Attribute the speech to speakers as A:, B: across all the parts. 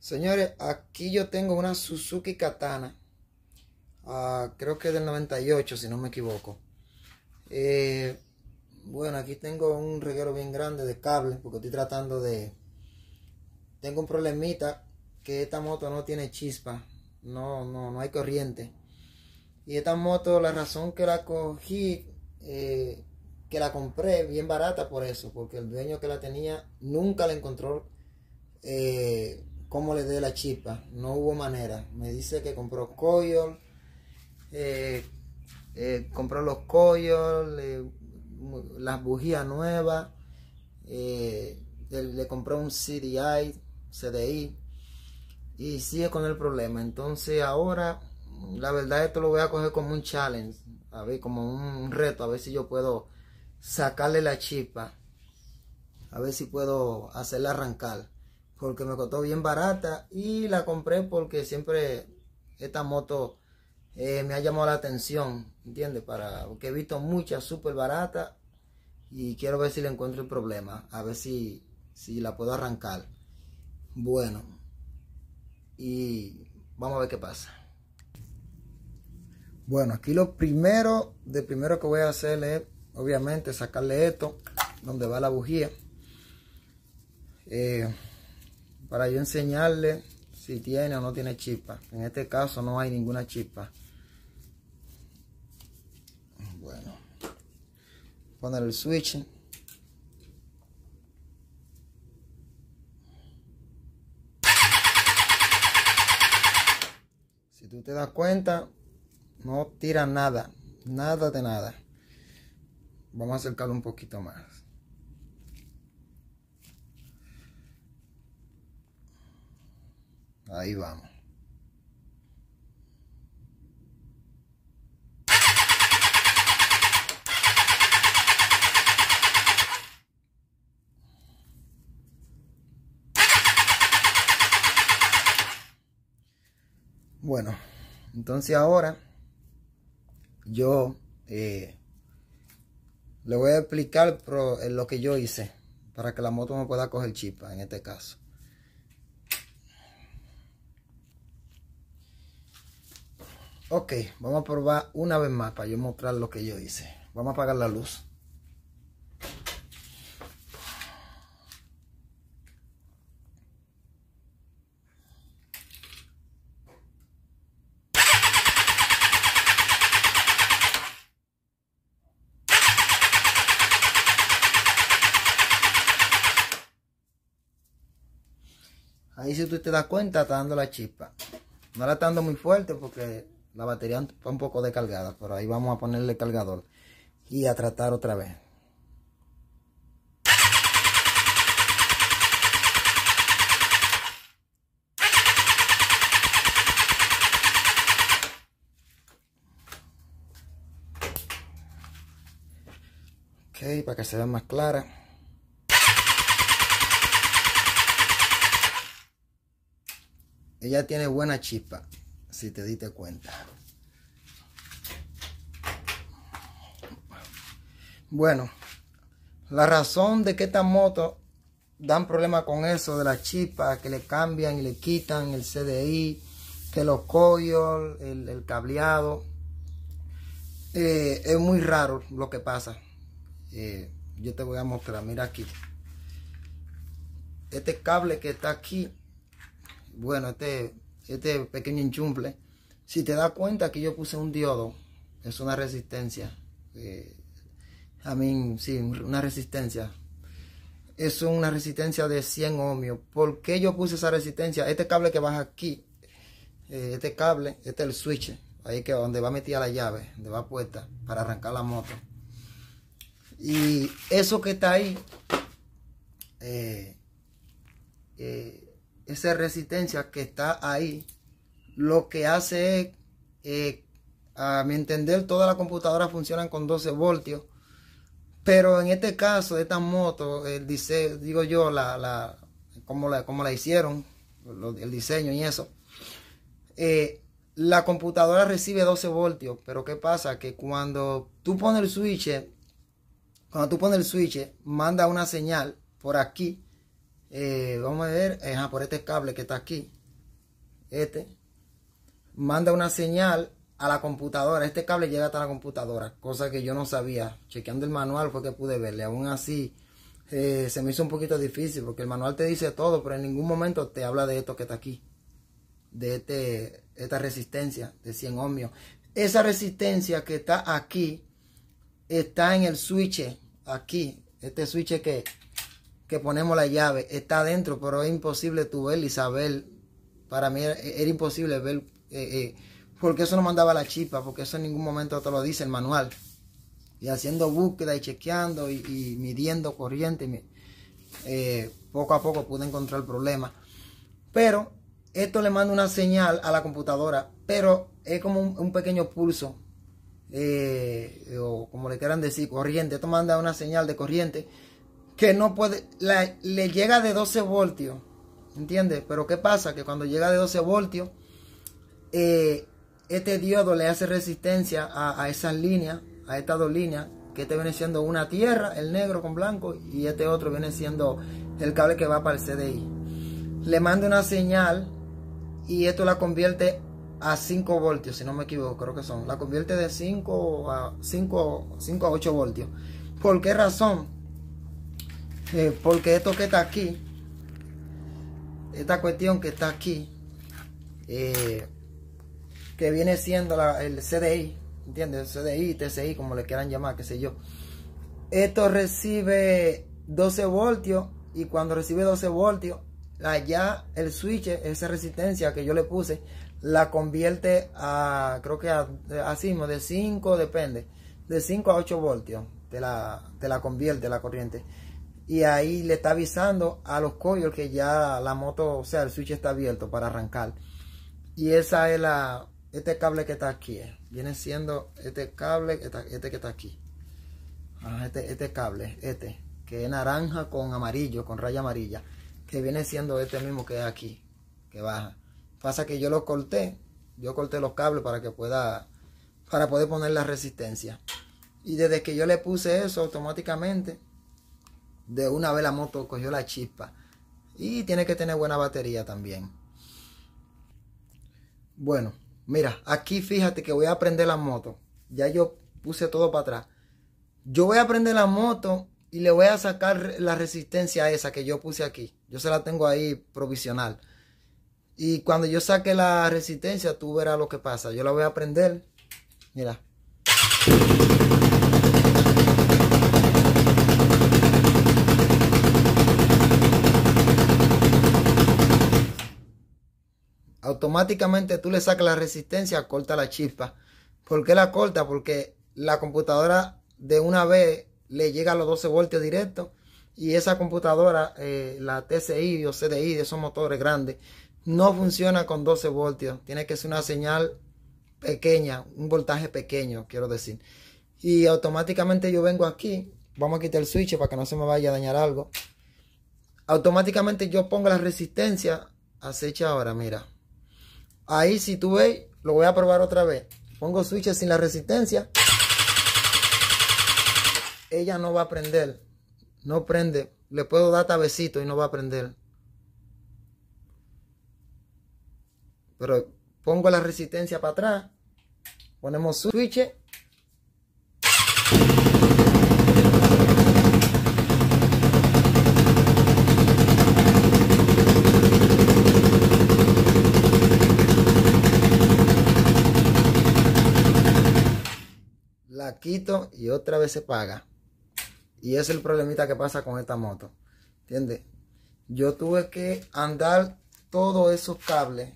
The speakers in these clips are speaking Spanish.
A: Señores, aquí yo tengo una Suzuki Katana. Ah, creo que del 98, si no me equivoco. Eh, bueno, aquí tengo un reguero bien grande de cable porque estoy tratando de... Tengo un problemita que esta moto no tiene chispa. No, no, no hay corriente. Y esta moto, la razón que la cogí, eh, que la compré bien barata por eso, porque el dueño que la tenía nunca la encontró. Eh, cómo le dé la chispa. No hubo manera. Me dice que compró coyol, eh, eh, compró los coyol, las bujías nuevas, eh, le, compró un CDI, CDI, y sigue con el problema. Entonces ahora, la verdad, esto lo voy a coger como un challenge, a ver, como un reto, a ver si yo puedo sacarle la chispa. A ver si puedo hacerla arrancar porque me costó bien barata y la compré porque siempre esta moto eh, me ha llamado la atención, ¿entiendes? Para, porque he visto muchas súper baratas y quiero ver si le encuentro el problema, a ver si, si la puedo arrancar. Bueno, y vamos a ver qué pasa. Bueno, aquí lo primero, de primero que voy a hacer es, obviamente, sacarle esto, donde va la bujía. Eh, para yo enseñarle si tiene o no tiene chispa. En este caso no hay ninguna chispa. Bueno, poner el switch. Si tú te das cuenta, no tira nada, nada de nada. Vamos a acercar un poquito más. Ahí vamos. Bueno, entonces ahora yo eh, le voy a explicar eh, lo que yo hice para que la moto me pueda coger chispa en este caso. Ok, vamos a probar una vez más para yo mostrar lo que yo hice. Vamos a apagar la luz. Ahí si tú te das cuenta está dando la chispa. No la está dando muy fuerte porque la batería está un poco descargada, pero ahí vamos a ponerle cargador y a tratar otra vez. Ok, para que se vea más clara. Ella tiene buena chispa si te diste cuenta. Bueno, la razón de que estas motos dan problemas con eso de la chispa que le cambian y le quitan el CDI, que los collos, el, cableado, eh, es muy raro lo que pasa. Eh, yo te voy a mostrar, mira aquí. Este cable que está aquí, bueno, este este pequeño enchumple, si te das cuenta que yo puse un diodo, es una resistencia, a eh, mí, sí, una resistencia, es una resistencia de 100 ohmios. ¿Por qué yo puse esa resistencia? Este cable que baja aquí, eh, este cable, este es el switch, ahí que donde va metida la llave, donde va puesta para arrancar la moto. Y eso que está ahí, eh, eh esa resistencia que está ahí, lo que hace es, eh, a mi entender, toda la computadora funcionan con 12 voltios. Pero en este caso, de esta moto, el diseño, digo yo, la, la, como, la, la hicieron, el diseño y eso, eh, la computadora recibe 12 voltios. Pero ¿qué pasa? Que cuando tú pones el switch, cuando tú pones el switch, manda una señal por aquí eh, vamos a ver, eh, por este cable que está aquí, este, manda una señal a la computadora. Este cable llega hasta la computadora, cosa que yo no sabía. Chequeando el manual fue que pude verle. Aún así, eh, se me hizo un poquito difícil porque el manual te dice todo, pero en ningún momento te habla de esto que está aquí, de este, esta resistencia de 100 ohmios. Esa resistencia que está aquí está en el switch, aquí, este switch que que ponemos la llave está adentro, pero es imposible tú ver isabel Para mí era, imposible ver, eh, eh, porque eso no mandaba la chispa, porque eso en ningún momento te lo dice el manual. Y haciendo búsqueda y chequeando y, midiendo corriente, eh, poco a poco pude encontrar el problema. Pero esto le manda una señal a la computadora, pero es como un, pequeño pulso, o como le quieran decir, corriente. Esto manda una señal de corriente que no puede, le llega de 12 voltios, ¿entiendes? Pero ¿qué pasa? Que cuando llega de 12 voltios, eh, este diodo le hace resistencia a, esas líneas, a estas dos líneas, que este viene siendo una tierra, el negro con blanco, y este otro viene siendo el cable que va para el CDI. Le manda una señal y esto la convierte a 5 voltios, si no me equivoco, creo que son. La convierte de 5 a, 5 a 8 voltios. ¿Por qué razón? Eh, porque esto que está aquí, esta cuestión que está aquí, eh, que viene siendo la, el CDI, ¿entiendes? CDI, TCI, como le quieran llamar, qué sé yo. Esto recibe 12 voltios y cuando recibe 12 voltios, allá el switch, esa resistencia que yo le puse, la convierte a, creo que a, de 5, depende, de 5 a 8 voltios, te la convierte la corriente y ahí le está avisando a los coyos que ya la moto, o sea, el switch está abierto para arrancar. Y esa es la, este cable que está aquí, eh. viene siendo este cable, este, que está aquí. Ah, este, este cable, este, que es naranja con amarillo, con raya amarilla, que viene siendo este mismo que es aquí, que baja. Pasa que yo lo corté, yo corté los cables para que pueda, para poder poner la resistencia. Y desde que yo le puse eso automáticamente, de una vez la moto cogió la chispa. Y tiene que tener buena batería también. Bueno, mira, aquí fíjate que voy a prender la moto. Ya yo puse todo para atrás. Yo voy a prender la moto y le voy a sacar la resistencia esa que yo puse aquí. Yo se la tengo ahí provisional. Y cuando yo saque la resistencia, tú verás lo que pasa. Yo la voy a prender. Mira. automáticamente tú le sacas la resistencia, corta la chispa. ¿Por qué la corta? Porque la computadora de una vez le llega a los 12 voltios directos y esa computadora, eh, la TCI o CDI de esos motores grandes, no funciona con 12 voltios. Tiene que ser una señal pequeña, un voltaje pequeño, quiero decir. Y automáticamente yo vengo aquí, vamos a quitar el switch para que no se me vaya a dañar algo. Automáticamente yo pongo la resistencia acecha ahora, mira. Ahí si tú ves, lo voy a probar otra vez. Pongo switches sin la resistencia. Ella no va a prender. No prende. Le puedo dar tabecito y no va a prender. Pero pongo la resistencia para atrás. Ponemos switch. quito y otra vez se paga. Y es el problemita que pasa con esta moto. entiende Yo tuve que andar todos esos cables.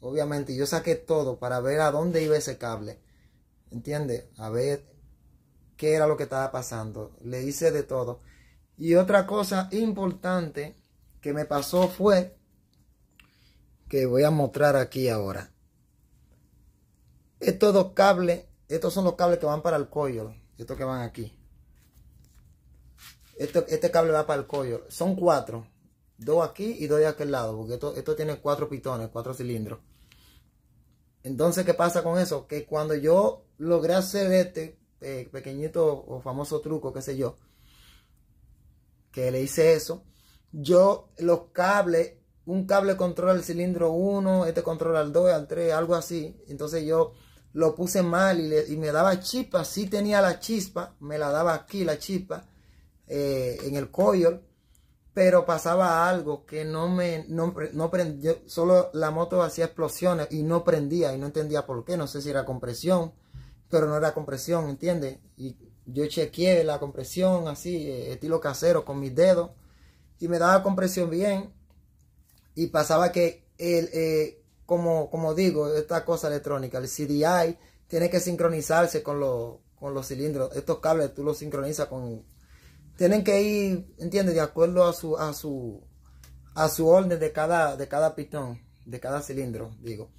A: Obviamente, yo saqué todo para ver a dónde iba ese cable. entiende A ver qué era lo que estaba pasando. Le hice de todo. Y otra cosa importante que me pasó fue que voy a mostrar aquí ahora. Estos dos cables estos son los cables que van para el cuello. Estos que van aquí. Este, este cable va para el cuello. Son cuatro. Dos aquí y dos de aquel lado. Porque esto, tiene cuatro pitones, cuatro cilindros. Entonces, ¿qué pasa con eso? Que cuando yo logré hacer este eh, pequeñito o famoso truco, qué sé yo, que le hice eso, yo los cables, un cable controla el cilindro 1, este controla el 2, al 3, algo así. Entonces yo lo puse mal y, me daba chispa, sí tenía la chispa, me la daba aquí la chispa, eh, en el coil, pero pasaba algo que no me, no, solo la moto hacía explosiones y no prendía y no entendía por qué, no sé si era compresión, pero no era compresión, ¿entiendes? Y yo chequeé la compresión así, eh, estilo casero con mis dedos y me daba compresión bien y pasaba que el... Eh, como, como digo, esta cosa electrónica, el CDI tiene que sincronizarse con, con los cilindros. Estos cables tú los sincronizas con... Tienen que ir, ¿entiendes? De acuerdo a su, a su, a su orden de cada, de cada de cada cilindro, digo.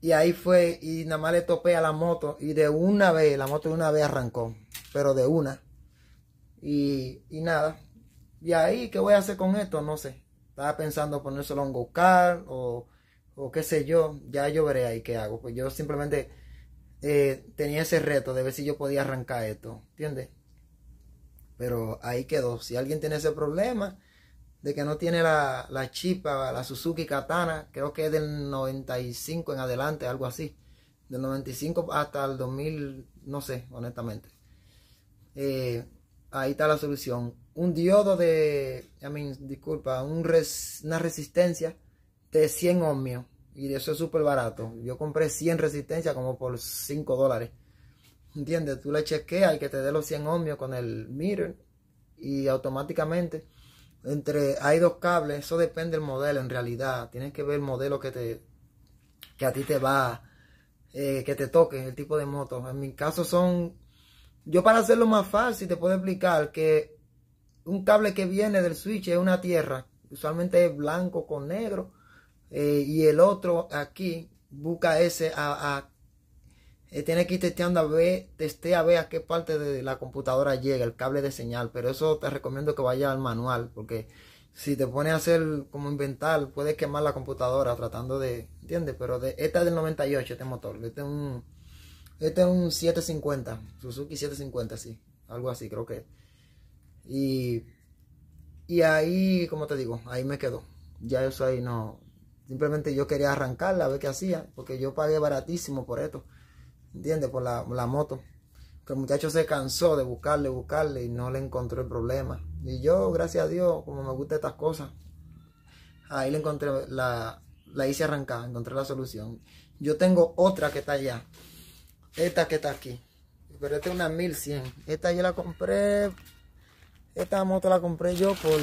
A: Y ahí fue, y nada más le topé a la moto, y de una vez, la moto de una vez arrancó, pero de una. Y, nada. Y ahí, ¿qué voy a hacer con esto? No sé. Estaba pensando ponérselo a un o o qué sé yo, ya yo veré ahí qué hago. Pues yo simplemente eh, tenía ese reto de ver si yo podía arrancar esto, ¿entiendes? Pero ahí quedó. Si alguien tiene ese problema de que no tiene la, la chipa, la Suzuki Katana, creo que es del 95 en adelante, algo así. Del 95 hasta el 2000, no sé, honestamente. Eh, ahí está la solución. Un diodo de, I mean, disculpa, un una resistencia de 100 ohmios. Y eso es súper barato. Yo compré 100 resistencia como por 5 dólares. ¿Entiendes? Tú le chequeas y que te dé los 100 ohmios con el mirror. Y automáticamente, entre hay dos cables. Eso depende del modelo en realidad. Tienes que ver el modelo que, te, que a ti te va, eh, que te toque, el tipo de moto. En mi caso son... Yo para hacerlo más fácil te puedo explicar que un cable que viene del switch es una tierra. Usualmente es blanco con negro eh, y el otro aquí busca ese eh, tiene que ir testeando a ver, testea a ver a qué parte de la computadora llega el cable de señal, pero eso te recomiendo que vaya al manual, porque si te pones a hacer como inventar, puedes quemar la computadora tratando de, ¿entiendes? Pero de, esta es del 98, este motor, este es un, este un 750, Suzuki 750, sí, algo así creo que. Y, y ahí, como te digo, ahí me quedo, ya eso ahí no, Simplemente yo quería arrancarla, a ver qué hacía, porque yo pagué baratísimo por esto, ¿entiendes? Por la, moto. Que el muchacho se cansó de buscarle, buscarle y no le encontró el problema. Y yo, gracias a Dios, como me gustan estas cosas, ahí le encontré, la, la hice arrancar, encontré la solución. Yo tengo otra que está allá, esta que está aquí, pero esta es una 1100. Esta yo la compré, esta moto la compré yo por,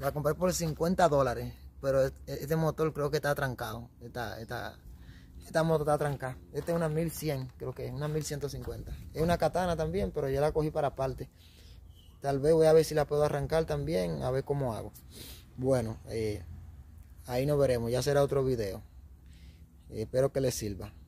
A: la compré por 50 dólares pero e-, este motor creo que está trancado. Esta, moto está trancada. Esta es una 1100, creo que es una 1150. Es una katana también, pero yo la cogí para aparte. Tal vez voy a ver si la puedo arrancar también, a ver cómo hago. Bueno, eh, ahí nos veremos, ya será otro video. espero que les sirva.